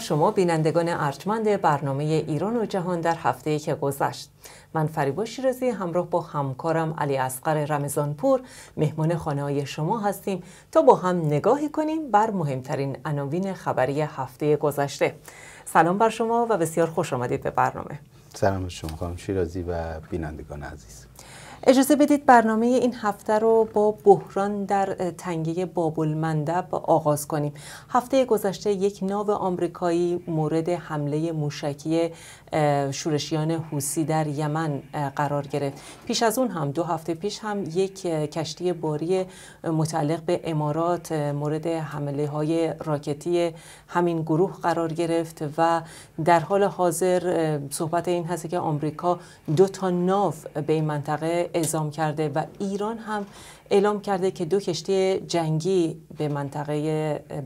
شما بینندگان ارجمند برنامه ایران و جهان در هفته که گذشت من فریبا شیرازی همراه با همکارم علی اصغر رمضانپور مهمان خانه های شما هستیم تا با هم نگاهی کنیم بر مهمترین عناوین خبری هفته گذشته سلام بر شما و بسیار خوش آمدید به برنامه سلام شما خانم شیرازی و بینندگان عزیز اجازه بدید برنامه این هفته رو با بحران در تنگه مندب آغاز کنیم. هفته گذشته یک ناو آمریکایی مورد حمله موشکی شورشیان حوسی در یمن قرار گرفت. پیش از اون هم دو هفته پیش هم یک کشتی باری متعلق به امارات مورد حمله های راکتی همین گروه قرار گرفت و در حال حاضر صحبت این هست که آمریکا دو تا ناو به این منطقه اعزام کرده و ایران هم اعلام کرده که دو کشتی جنگی به منطقه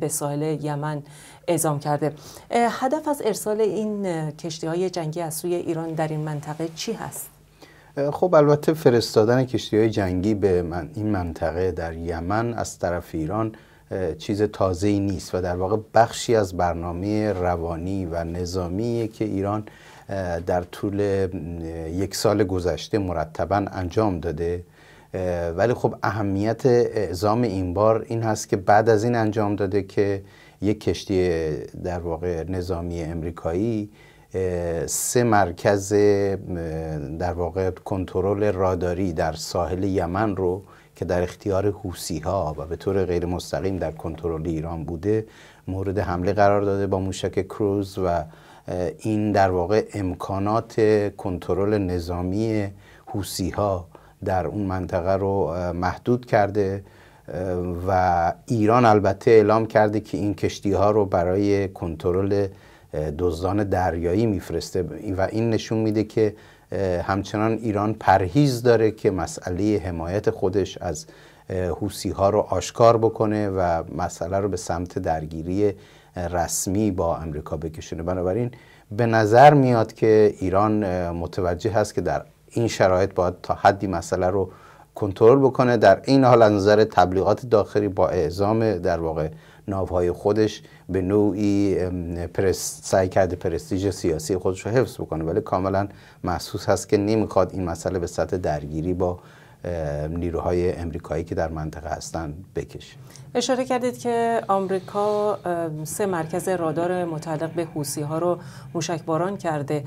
به ساحل یمن اعزام کرده هدف از ارسال این کشتی های جنگی از سوی ایران در این منطقه چی هست؟ خب البته فرستادن کشتی های جنگی به من این منطقه در یمن از طرف ایران چیز تازه نیست و در واقع بخشی از برنامه روانی و نظامی که ایران در طول یک سال گذشته مرتبا انجام داده ولی خب اهمیت اعزام این بار این هست که بعد از این انجام داده که یک کشتی در واقع نظامی امریکایی سه مرکز در واقع کنترل راداری در ساحل یمن رو که در اختیار حوسی ها و به طور غیر مستقیم در کنترل ایران بوده مورد حمله قرار داده با موشک کروز و این در واقع امکانات کنترل نظامی حوسی ها در اون منطقه رو محدود کرده و ایران البته اعلام کرده که این کشتی ها رو برای کنترل دزدان دریایی میفرسته و این نشون میده که همچنان ایران پرهیز داره که مسئله حمایت خودش از حوسی ها رو آشکار بکنه و مسئله رو به سمت درگیری رسمی با امریکا بکشونه بنابراین به نظر میاد که ایران متوجه هست که در این شرایط باید تا حدی مسئله رو کنترل بکنه در این حال از نظر تبلیغات داخلی با اعزام در واقع ناوهای خودش به نوعی پرس، سعی کرده پرستیژ سیاسی خودش رو حفظ بکنه ولی کاملا محسوس هست که نمیخواد این مسئله به سطح درگیری با نیروهای امریکایی که در منطقه هستند بکش اشاره کردید که آمریکا سه مرکز رادار متعلق به حوسی ها رو موشکباران کرده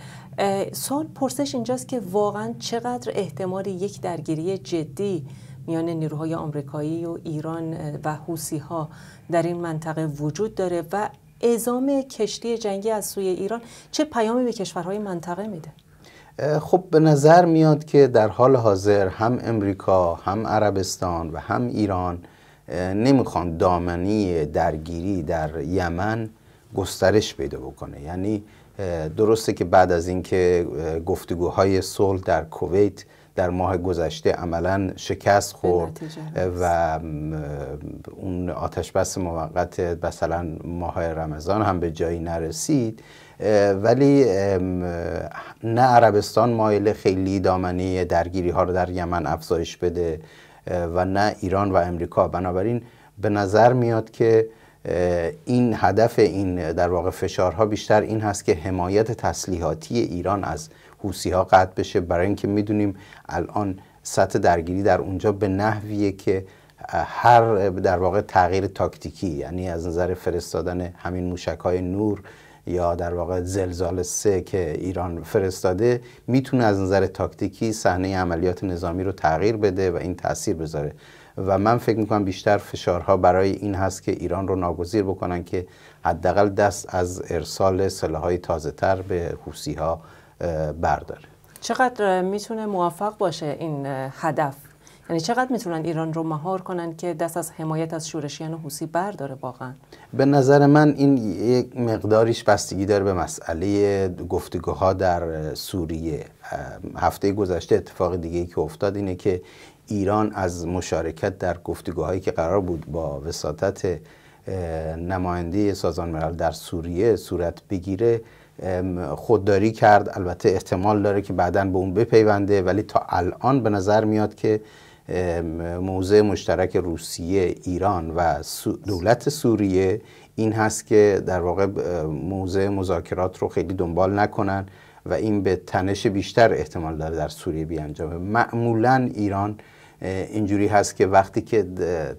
سال پرسش اینجاست که واقعا چقدر احتمال یک درگیری جدی میان نیروهای آمریکایی و ایران و حوسی ها در این منطقه وجود داره و اعزام کشتی جنگی از سوی ایران چه پیامی به کشورهای منطقه میده؟ خب به نظر میاد که در حال حاضر هم امریکا هم عربستان و هم ایران نمیخوان دامنی درگیری در یمن گسترش پیدا بکنه یعنی درسته که بعد از اینکه گفتگوهای صلح در کویت در ماه گذشته عملا شکست خورد و اون آتش بس موقت مثلا ماه رمضان هم به جایی نرسید ولی نه عربستان مایل خیلی دامنه درگیری ها رو در یمن افزایش بده و نه ایران و امریکا بنابراین به نظر میاد که این هدف این در واقع فشارها بیشتر این هست که حمایت تسلیحاتی ایران از حوسی ها قطع بشه برای اینکه میدونیم الان سطح درگیری در اونجا به نحویه که هر در واقع تغییر تاکتیکی یعنی از نظر فرستادن همین موشک های نور یا در واقع زلزال سه که ایران فرستاده میتونه از نظر تاکتیکی صحنه عملیات نظامی رو تغییر بده و این تاثیر بذاره و من فکر میکنم بیشتر فشارها برای این هست که ایران رو ناگزیر بکنن که حداقل دست از ارسال سلاحهای تازه تر به حوسی ها برداره چقدر میتونه موفق باشه این هدف یعنی چقدر میتونن ایران رو مهار کنن که دست از حمایت از شورشیان حوسی برداره واقعا به نظر من این یک مقداریش بستگی داره به مسئله گفتگوها در سوریه هفته گذشته اتفاق دیگه ای که افتاد اینه که ایران از مشارکت در گفتگوهایی که قرار بود با وساطت نماینده سازمان ملل در سوریه صورت بگیره خودداری کرد البته احتمال داره که بعدا به اون بپیونده ولی تا الان به نظر میاد که موضع مشترک روسیه ایران و دولت سوریه این هست که در واقع موضع مذاکرات رو خیلی دنبال نکنن و این به تنش بیشتر احتمال داره در سوریه بیانجامه معمولا ایران اینجوری هست که وقتی که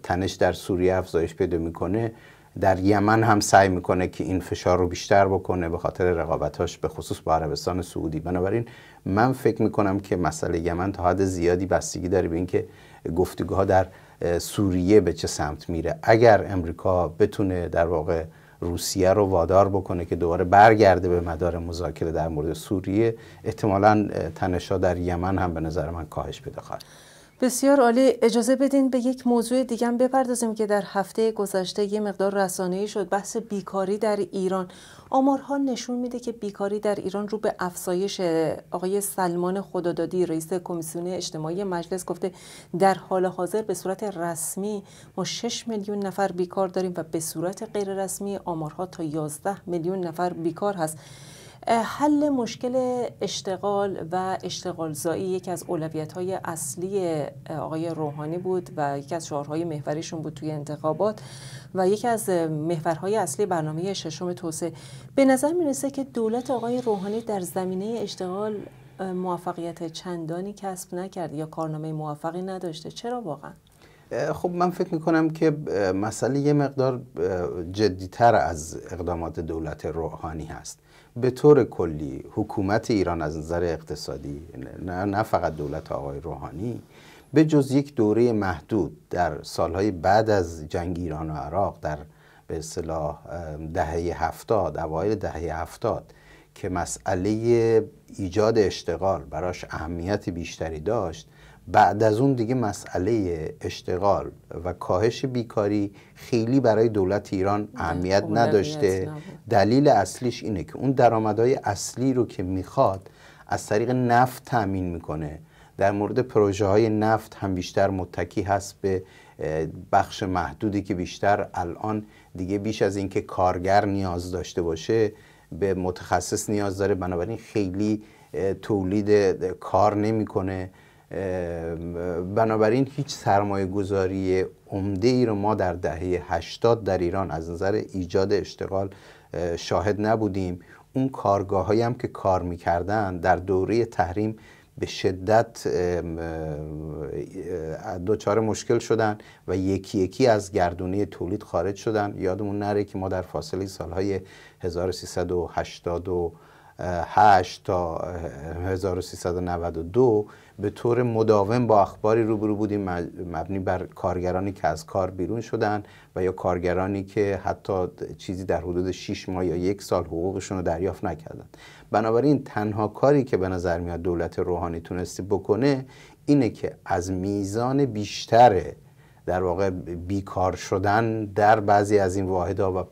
تنش در سوریه افزایش پیدا میکنه در یمن هم سعی میکنه که این فشار رو بیشتر بکنه به خاطر رقابتاش به خصوص با عربستان سعودی بنابراین من فکر میکنم که مسئله یمن تا حد زیادی بستگی داره به اینکه گفتگوها در سوریه به چه سمت میره اگر امریکا بتونه در واقع روسیه رو وادار بکنه که دوباره برگرده به مدار مذاکره در مورد سوریه احتمالا تنشا در یمن هم به نظر من کاهش پیدا خواهد بسیار عالی اجازه بدین به یک موضوع دیگه بپردازیم که در هفته گذشته یه مقدار رسانه‌ای شد بحث بیکاری در ایران آمارها نشون میده که بیکاری در ایران رو به افزایش آقای سلمان خدادادی رئیس کمیسیون اجتماعی مجلس گفته در حال حاضر به صورت رسمی ما 6 میلیون نفر بیکار داریم و به صورت غیر رسمی آمارها تا 11 میلیون نفر بیکار هست حل مشکل اشتغال و اشتغال زایی یکی از اولویت های اصلی آقای روحانی بود و یکی از شعارهای محوریشون بود توی انتخابات و یکی از محورهای اصلی برنامه ششم توسعه به نظر میرسه که دولت آقای روحانی در زمینه اشتغال موفقیت چندانی کسب نکرد یا کارنامه موفقی نداشته چرا واقعا؟ خب من فکر می کنم که مسئله یه مقدار جدیتر از اقدامات دولت روحانی هست به طور کلی حکومت ایران از نظر اقتصادی نه, فقط دولت آقای روحانی به جز یک دوره محدود در سالهای بعد از جنگ ایران و عراق در به اصطلاح دهه هفتاد اوایل دهه هفتاد که مسئله ایجاد اشتغال براش اهمیت بیشتری داشت بعد از اون دیگه مسئله اشتغال و کاهش بیکاری خیلی برای دولت ایران اهمیت خب، نداشته دلیل اصلیش اینه که اون درآمدهای اصلی رو که میخواد از طریق نفت تأمین میکنه در مورد پروژه های نفت هم بیشتر متکی هست به بخش محدودی که بیشتر الان دیگه بیش از اینکه کارگر نیاز داشته باشه به متخصص نیاز داره بنابراین خیلی تولید کار نمیکنه بنابراین هیچ سرمایه گذاری عمده ای رو ما در دهه 80 در ایران از نظر ایجاد اشتغال شاهد نبودیم اون کارگاه هایی هم که کار میکردن در دوره تحریم به شدت دوچار مشکل شدن و یکی یکی از گردونه تولید خارج شدن یادمون نره که ما در فاصله سالهای 1380 تا 1392 به طور مداوم با اخباری روبرو بودیم مبنی بر کارگرانی که از کار بیرون شدن و یا کارگرانی که حتی چیزی در حدود 6 ماه یا یک سال حقوقشون رو دریافت نکردن بنابراین تنها کاری که به نظر میاد دولت روحانی تونسته بکنه اینه که از میزان بیشتر در واقع بیکار شدن در بعضی از این واحدها و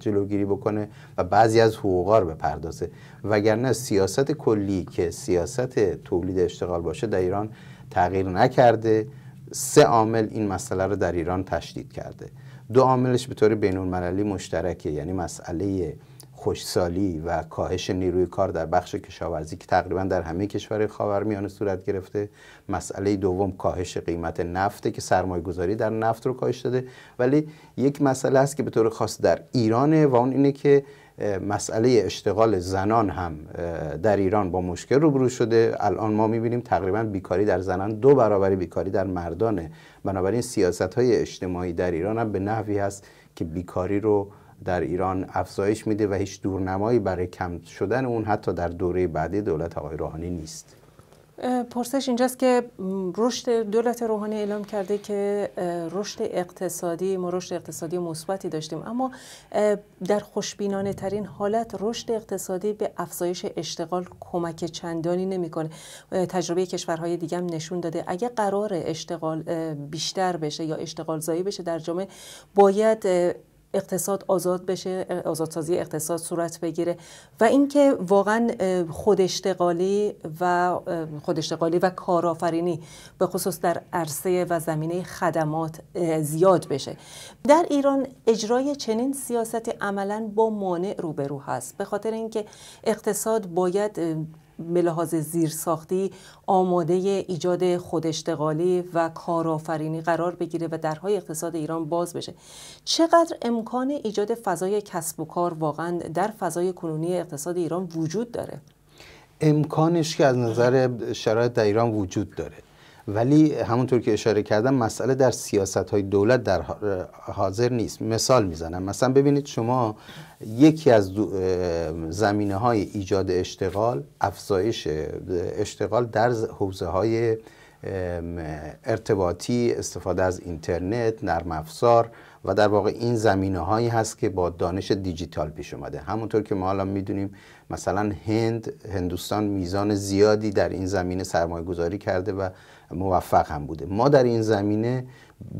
جلوگیری بکنه و بعضی از حقوقا رو بپردازه وگرنه سیاست کلی که سیاست تولید اشتغال باشه در ایران تغییر نکرده سه عامل این مسئله رو در ایران تشدید کرده دو عاملش به طور بین مشترکه یعنی مسئله خوشسالی و کاهش نیروی کار در بخش کشاورزی که تقریبا در همه کشور خاورمیانه صورت گرفته مسئله دوم کاهش قیمت نفته که سرمایه گذاری در نفت رو کاهش داده ولی یک مسئله است که به طور خاص در ایرانه و اون اینه که مسئله اشتغال زنان هم در ایران با مشکل روبرو شده الان ما میبینیم تقریبا بیکاری در زنان دو برابر بیکاری در مردانه بنابراین سیاست های اجتماعی در ایران هم به نحوی هست که بیکاری رو در ایران افزایش میده و هیچ دورنمایی برای کم شدن اون حتی در دوره بعدی دولت آقای روحانی نیست پرسش اینجاست که رشد دولت روحانی اعلام کرده که رشد اقتصادی ما رشد اقتصادی مثبتی داشتیم اما در خوشبینانه ترین حالت رشد اقتصادی به افزایش اشتغال کمک چندانی نمیکنه تجربه کشورهای دیگه هم نشون داده اگه قرار اشتغال بیشتر بشه یا اشتغال زایی بشه در جامعه باید اقتصاد آزاد بشه آزادسازی اقتصاد صورت بگیره و اینکه واقعا خوداشتغالی و خوداشتغالی و کارآفرینی به خصوص در عرصه و زمینه خدمات زیاد بشه در ایران اجرای چنین سیاستی عملا با مانع روبرو هست به خاطر اینکه اقتصاد باید به لحاظ زیرساختی آماده ایجاد خوداشتغالی و کارآفرینی قرار بگیره و درهای اقتصاد ایران باز بشه چقدر امکان ایجاد فضای کسب و کار واقعا در فضای کنونی اقتصاد ایران وجود داره امکانش که از نظر شرایط در ایران وجود داره ولی همونطور که اشاره کردم مسئله در سیاست های دولت در حاضر نیست مثال میزنم مثلا ببینید شما یکی از زمینه های ایجاد اشتغال افزایش اشتغال در حوزه های ارتباطی استفاده از اینترنت نرم افزار و در واقع این زمینه هایی هست که با دانش دیجیتال پیش اومده همونطور که ما حالا میدونیم مثلا هند هندوستان میزان زیادی در این زمینه سرمایه گذاری کرده و موفق هم بوده ما در این زمینه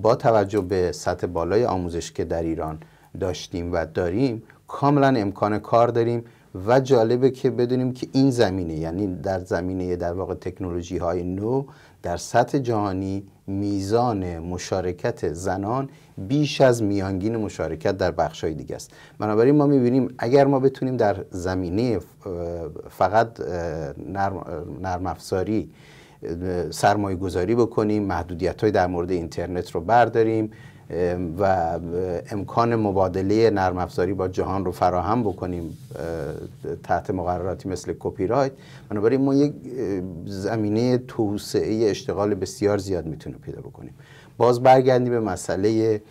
با توجه به سطح بالای آموزش که در ایران داشتیم و داریم کاملا امکان کار داریم و جالبه که بدونیم که این زمینه یعنی در زمینه در واقع تکنولوژی های نو در سطح جهانی میزان مشارکت زنان بیش از میانگین مشارکت در های دیگه است بنابراین ما میبینیم اگر ما بتونیم در زمینه فقط نرم افزاری سرمایه گذاری بکنیم محدودیت های در مورد اینترنت رو برداریم و امکان مبادله نرم افزاری با جهان رو فراهم بکنیم تحت مقرراتی مثل کپی رایت بنابراین ما یک زمینه توسعه اشتغال بسیار زیاد میتونه پیدا بکنیم باز برگردیم به مسئله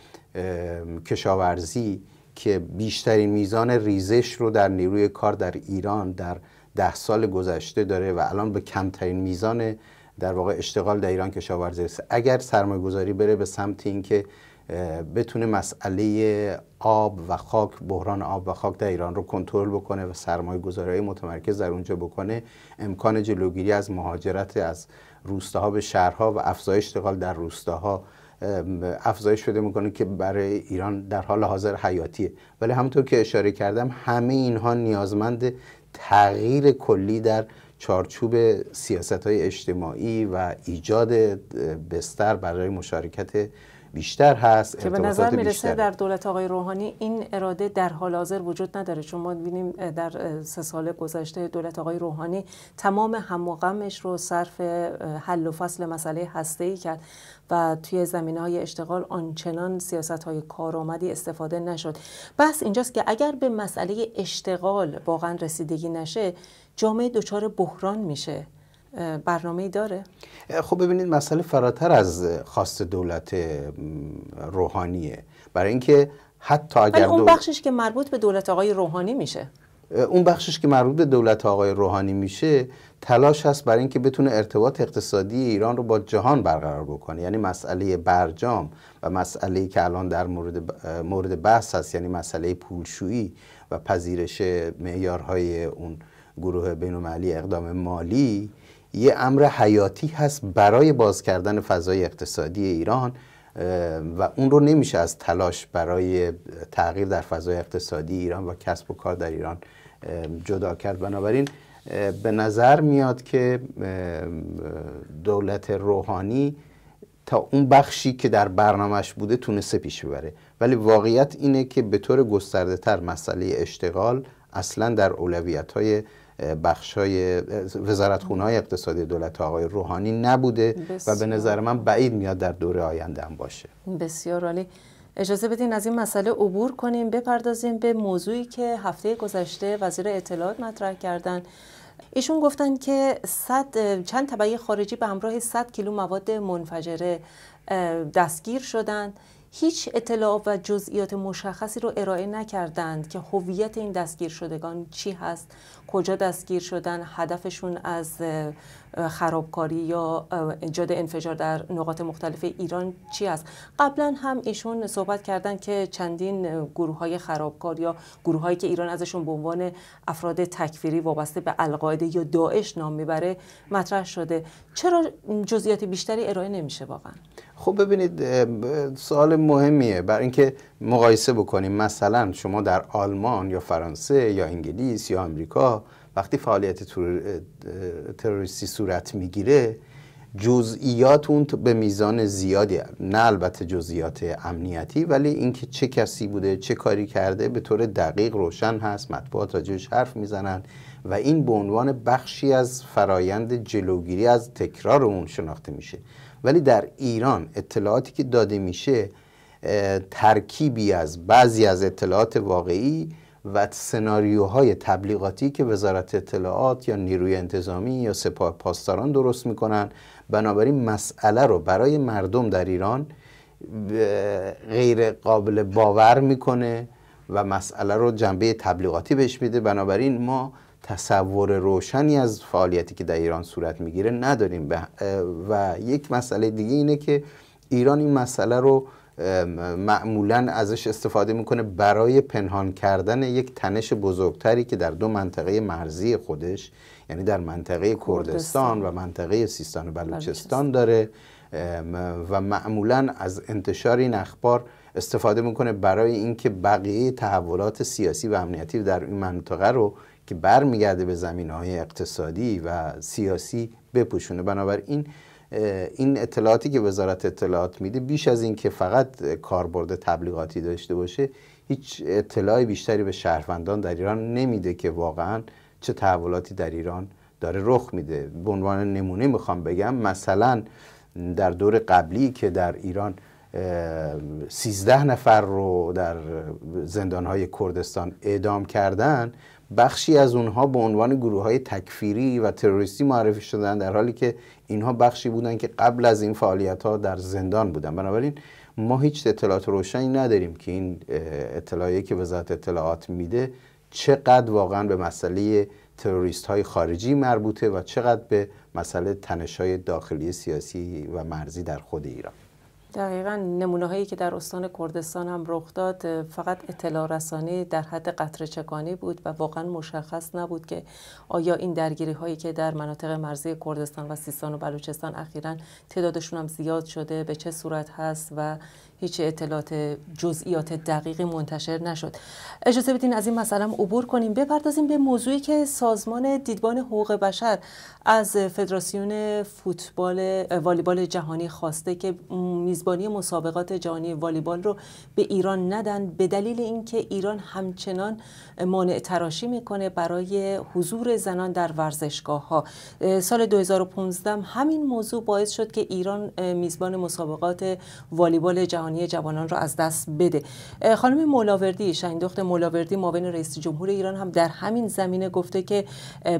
کشاورزی که بیشترین میزان ریزش رو در نیروی کار در ایران در ده سال گذشته داره و الان به کمترین میزان در واقع اشتغال در ایران کشاورزی است اگر سرمایه گذاری بره به سمت اینکه بتونه مسئله آب و خاک بحران آب و خاک در ایران رو کنترل بکنه و سرمایه گذاری متمرکز در اونجا بکنه امکان جلوگیری از مهاجرت از روستاها به شهرها و افزایش اشتغال در روستاها افزایش شده میکنه که برای ایران در حال حاضر حیاتیه ولی همونطور که اشاره کردم همه اینها نیازمند تغییر کلی در چارچوب سیاست های اجتماعی و ایجاد بستر برای مشارکت بیشتر هست که به نظر میرسه در دولت آقای روحانی این اراده در حال حاضر وجود نداره چون ما بینیم در سه سال گذشته دولت آقای روحانی تمام هم و غمش رو صرف حل و فصل مسئله هسته ای کرد و توی زمینه های اشتغال آنچنان سیاست های کارآمدی استفاده نشد بس اینجاست که اگر به مسئله اشتغال واقعا رسیدگی نشه جامعه دچار بحران میشه برنامه داره خب ببینید مسئله فراتر از خواست دولت روحانیه برای اینکه حتی اگر اون بخشش که مربوط به دولت آقای روحانی میشه اون بخشش که مربوط به دولت آقای روحانی میشه تلاش هست برای اینکه بتونه ارتباط اقتصادی ایران رو با جهان برقرار بکنه یعنی مسئله برجام و مسئله که الان در مورد مورد بحث هست یعنی مسئله پولشویی و پذیرش معیارهای اون گروه بین اقدام مالی یه امر حیاتی هست برای باز کردن فضای اقتصادی ایران و اون رو نمیشه از تلاش برای تغییر در فضای اقتصادی ایران و کسب و کار در ایران جدا کرد بنابراین به نظر میاد که دولت روحانی تا اون بخشی که در برنامهش بوده تونسته پیش ببره ولی واقعیت اینه که به طور گسترده تر مسئله اشتغال اصلا در اولویت های بخشای وزارت های اقتصادی دولت آقای روحانی نبوده و به نظر من بعید میاد در دوره آینده هم باشه بسیار عالی اجازه بدین از این مسئله عبور کنیم بپردازیم به موضوعی که هفته گذشته وزیر اطلاعات مطرح کردن ایشون گفتن که صد چند طبعی خارجی به همراه 100 کیلو مواد منفجره دستگیر شدند هیچ اطلاع و جزئیات مشخصی رو ارائه نکردند که هویت این دستگیر شدگان چی هست کجا دستگیر شدن هدفشون از خرابکاری یا ایجاد انفجار در نقاط مختلف ایران چی است قبلا هم ایشون صحبت کردن که چندین گروه های خرابکار یا گروه هایی که ایران ازشون به عنوان افراد تکفیری وابسته به القاعده یا داعش نام میبره مطرح شده چرا جزئیات بیشتری ارائه نمیشه واقعا خب ببینید سوال مهمیه برای اینکه مقایسه بکنیم مثلا شما در آلمان یا فرانسه یا انگلیس یا آمریکا وقتی فعالیت تروریستی صورت میگیره جزئیات به میزان زیادی نه البته جزئیات امنیتی ولی اینکه چه کسی بوده چه کاری کرده به طور دقیق روشن هست مطبوعات راجعش حرف میزنن و این به عنوان بخشی از فرایند جلوگیری از تکرار اون شناخته میشه ولی در ایران اطلاعاتی که داده میشه ترکیبی از بعضی از اطلاعات واقعی و سناریوهای تبلیغاتی که وزارت اطلاعات یا نیروی انتظامی یا سپاه پاسداران درست میکنن بنابراین مسئله رو برای مردم در ایران غیر قابل باور میکنه و مسئله رو جنبه تبلیغاتی بهش میده بنابراین ما تصور روشنی از فعالیتی که در ایران صورت میگیره نداریم و یک مسئله دیگه اینه که ایران این مسئله رو معمولا ازش استفاده میکنه برای پنهان کردن یک تنش بزرگتری که در دو منطقه مرزی خودش یعنی در منطقه کردستان و منطقه سیستان و بلوچستان داره و معمولا از انتشار این اخبار استفاده میکنه برای اینکه بقیه تحولات سیاسی و امنیتی در این منطقه رو که برمیگرده به زمین های اقتصادی و سیاسی بپوشونه بنابراین این اطلاعاتی که وزارت اطلاعات میده بیش از این که فقط کاربرد تبلیغاتی داشته باشه هیچ اطلاع بیشتری به شهروندان در ایران نمیده که واقعا چه تحولاتی در ایران داره رخ میده به عنوان نمونه میخوام بگم مثلا در دور قبلی که در ایران 13 نفر رو در زندانهای کردستان اعدام کردن بخشی از اونها به عنوان گروه های تکفیری و تروریستی معرفی شدن در حالی که اینها بخشی بودن که قبل از این فعالیت ها در زندان بودن بنابراین ما هیچ اطلاعات روشنی نداریم که این اطلاعیه که وزارت اطلاعات میده چقدر واقعا به مسئله تروریست های خارجی مربوطه و چقدر به مسئله تنش های داخلی سیاسی و مرزی در خود ایران دقیقا نمونه هایی که در استان کردستان هم رخ داد فقط اطلاع رسانی در حد قطر چکانی بود و واقعا مشخص نبود که آیا این درگیری هایی که در مناطق مرزی کردستان و سیستان و بلوچستان اخیرا تعدادشون هم زیاد شده به چه صورت هست و هیچ اطلاعات جزئیات دقیقی منتشر نشد اجازه بدین از این مسئله عبور کنیم بپردازیم به موضوعی که سازمان دیدبان حقوق بشر از فدراسیون فوتبال والیبال جهانی خواسته که میزبانی مسابقات جهانی والیبال رو به ایران ندن به دلیل اینکه ایران همچنان مانع تراشی میکنه برای حضور زنان در ورزشگاه ها سال 2015 همین موضوع باعث شد که ایران میزبان مسابقات والیبال جهانی جهانی جوانان را از دست بده خانم مولاوردی شهیندخت مولاوردی معاون رئیس جمهور ایران هم در همین زمینه گفته که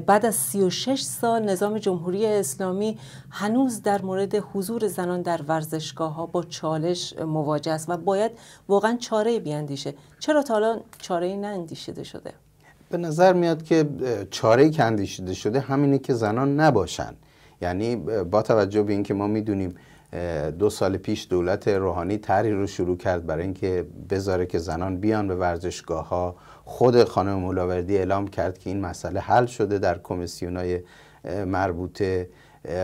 بعد از 36 سال نظام جمهوری اسلامی هنوز در مورد حضور زنان در ورزشگاه ها با چالش مواجه است و باید واقعا چاره بیاندیشه چرا تا حالا چاره ناندیشیده شده به نظر میاد که چاره که اندیشیده شده همینه که زنان نباشن یعنی با توجه به اینکه ما میدونیم دو سال پیش دولت روحانی طرحی رو شروع کرد برای اینکه بذاره که زنان بیان به ورزشگاه ها خود خانم مولاوردی اعلام کرد که این مسئله حل شده در کمیسیون های مربوطه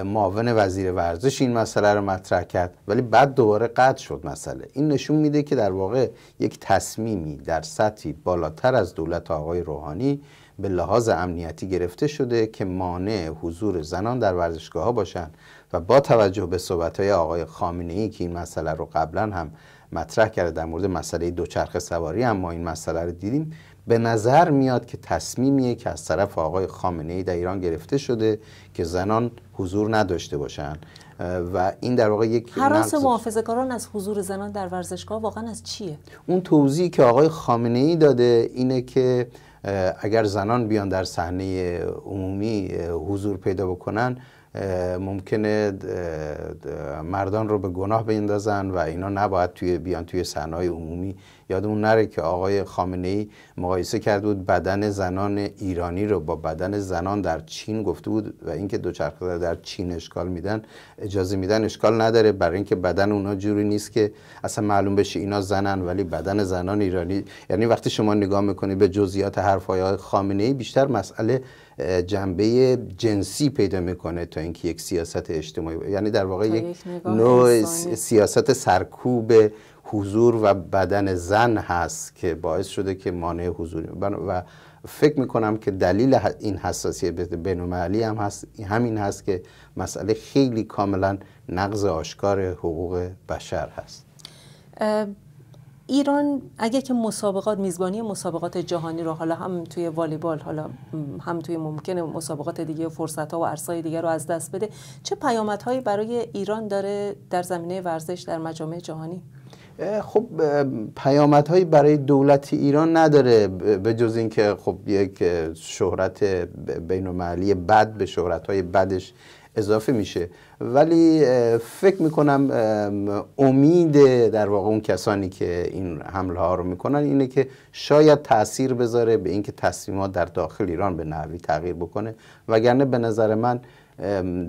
معاون وزیر ورزش این مسئله رو مطرح کرد ولی بعد دوباره قطع شد مسئله این نشون میده که در واقع یک تصمیمی در سطحی بالاتر از دولت آقای روحانی به لحاظ امنیتی گرفته شده که مانع حضور زنان در ورزشگاه ها باشند با توجه به های آقای ای که این مسئله رو قبلا هم مطرح کرده در مورد مسئله دوچرخه سواری هم ما این مسئله رو دیدیم به نظر میاد که تصمیمیه که از طرف آقای خامنه ای در ایران گرفته شده که زنان حضور نداشته باشن و این در واقع یک حراس محافظه کاران از حضور زنان در ورزشگاه واقعا از چیه؟ اون توضیحی که آقای خامنه ای داده اینه که اگر زنان بیان در صحنه عمومی حضور پیدا بکنن ممکنه مردان رو به گناه بیندازن و اینا نباید توی بیان توی سنای عمومی یادمون نره که آقای خامنه ای مقایسه کرده بود بدن زنان ایرانی رو با بدن زنان در چین گفته بود و اینکه دوچرخه در چین اشکال میدن اجازه میدن اشکال نداره برای اینکه بدن اونا جوری نیست که اصلا معلوم بشه اینا زنن ولی بدن زنان ایرانی یعنی وقتی شما نگاه میکنید به جزئیات حرفهای خامنه ای بیشتر مسئله جنبه جنسی پیدا میکنه تا اینکه یک سیاست اجتماعی یعنی در واقع یک, نوع سیاست سرکوب حضور و بدن زن هست که باعث شده که مانع حضور و فکر میکنم که دلیل این حساسیت بین هم هست همین هست که مسئله خیلی کاملا نقض آشکار حقوق بشر هست ایران اگه که مسابقات میزبانی مسابقات جهانی رو حالا هم توی والیبال حالا هم توی ممکنه مسابقات دیگه فرصت ها و عرصه‌های دیگه رو از دست بده چه پیامدهایی برای ایران داره در زمینه ورزش در مجامع جهانی خب پیامدهایی برای دولت ایران نداره به جز اینکه خب یک شهرت بین بد به شهرت های بدش اضافه میشه ولی فکر میکنم امید در واقع اون کسانی که این حمله ها رو میکنن اینه که شاید تاثیر بذاره به اینکه تصمیمات در داخل ایران به نحوی تغییر بکنه وگرنه به نظر من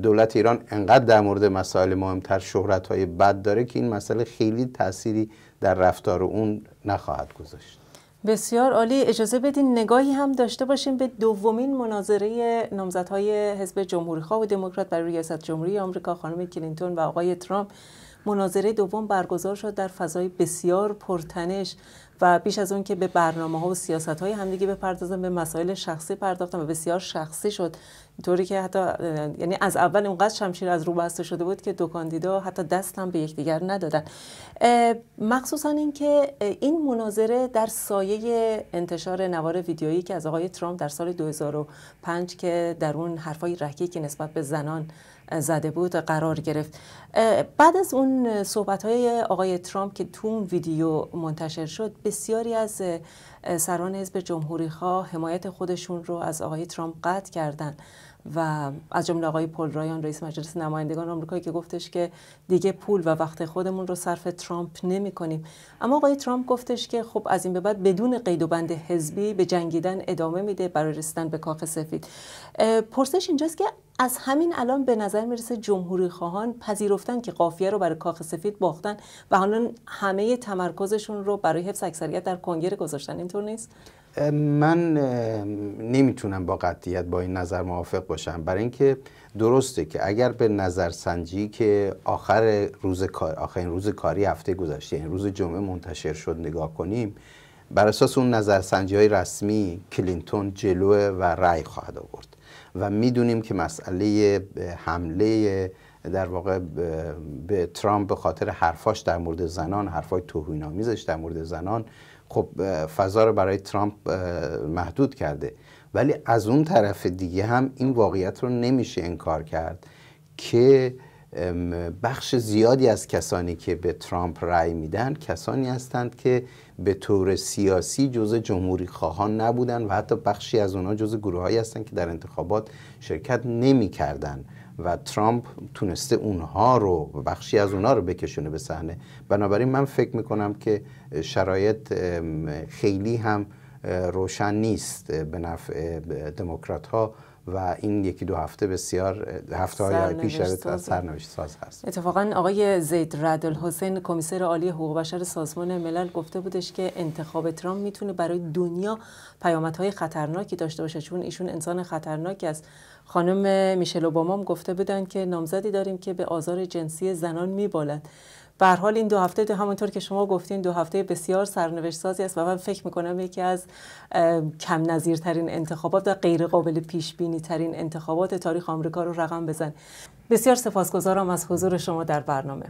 دولت ایران انقدر در مورد مسائل مهمتر شهرت های بد داره که این مسئله خیلی تأثیری در رفتار اون نخواهد گذاشت بسیار عالی اجازه بدین نگاهی هم داشته باشیم به دومین مناظره نامزدهای حزب جمهوریخواه و دموکرات برای ریاست جمهوری آمریکا خانم کلینتون و آقای ترامپ مناظره دوم برگزار شد در فضای بسیار پرتنش و پیش از اون که به برنامه ها و سیاست های همدیگه بپردازم به مسائل شخصی پرداختن و بسیار شخصی شد طوری که حتی یعنی از اول اونقدر شمشیر از رو بسته شده بود که دو کاندیدا حتی دست هم به یکدیگر ندادن مخصوصا اینکه این مناظره در سایه انتشار نوار ویدیویی که از آقای ترامپ در سال 2005 که در اون حرفای رکی که نسبت به زنان زده بود قرار گرفت بعد از اون صحبت های آقای ترامپ که تو اون ویدیو منتشر شد بسیاری از سران حزب جمهوری خواه حمایت خودشون رو از آقای ترامپ قطع کردند و از جمله آقای پل رایان رئیس مجلس نمایندگان آمریکایی که گفتش که دیگه پول و وقت خودمون رو صرف ترامپ نمی کنیم اما آقای ترامپ گفتش که خب از این به بعد بدون قید و بند حزبی به جنگیدن ادامه میده برای رسیدن به کاخ سفید پرسش اینجاست که از همین الان به نظر میرسه جمهوری خواهان پذیرفتن که قافیه رو برای کاخ سفید باختن و حالا همه تمرکزشون رو برای حفظ اکثریت در کنگره گذاشتن اینطور نیست من نمیتونم با قطعیت با این نظر موافق باشم برای اینکه درسته که اگر به نظرسنجی که آخر روز کار آخرین روز کاری هفته گذشته یعنی روز جمعه منتشر شد نگاه کنیم بر اساس اون نظرسنجی های رسمی کلینتون جلوه و رأی خواهد آورد و میدونیم که مسئله حمله در واقع به ترامپ به خاطر حرفاش در مورد زنان حرفای توهینآمیزش در مورد زنان خب فضا رو برای ترامپ محدود کرده ولی از اون طرف دیگه هم این واقعیت رو نمیشه انکار کرد که بخش زیادی از کسانی که به ترامپ رأی میدن کسانی هستند که به طور سیاسی جزء جمهوری خواهان نبودن و حتی بخشی از اونها جزء گروههایی هستند که در انتخابات شرکت نمی و ترامپ تونسته اونها رو بخشی از اونها رو بکشونه به صحنه بنابراین من فکر میکنم که شرایط خیلی هم روشن نیست به نفع دموکرات ها و این یکی دو هفته بسیار هفته های پیش از سرنوشت ساز هست اتفاقا آقای زید ردل حسین کمیسر عالی حقوق بشر سازمان ملل گفته بودش که انتخاب ترامپ میتونه برای دنیا پیامدهای خطرناکی داشته باشه چون ایشون انسان خطرناکی است خانم میشل اوباما هم گفته بودن که نامزدی داریم که به آزار جنسی زنان میبالد به حال این دو هفته همونطور که شما گفتین دو هفته بسیار سرنوشت سازی است و من فکر میکنم یکی از کم نظیرترین انتخابات و غیر قابل پیش بینی ترین انتخابات تاریخ آمریکا رو رقم بزن بسیار سپاسگزارم از حضور شما در برنامه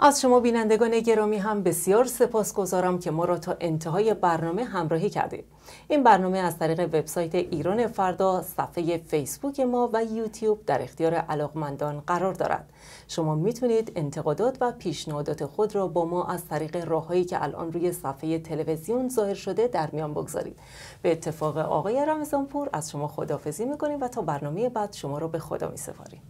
از شما بینندگان گرامی هم بسیار سپاسگزارم که ما را تا انتهای برنامه همراهی کردید. این برنامه از طریق وبسایت ایران فردا، صفحه فیسبوک ما و یوتیوب در اختیار علاقمندان قرار دارد. شما میتونید انتقادات و پیشنهادات خود را با ما از طریق راههایی که الان روی صفحه تلویزیون ظاهر شده در میان بگذارید. به اتفاق آقای رمضانپور از شما خداحافظی میکنیم و تا برنامه بعد شما را به خدا میسپاریم.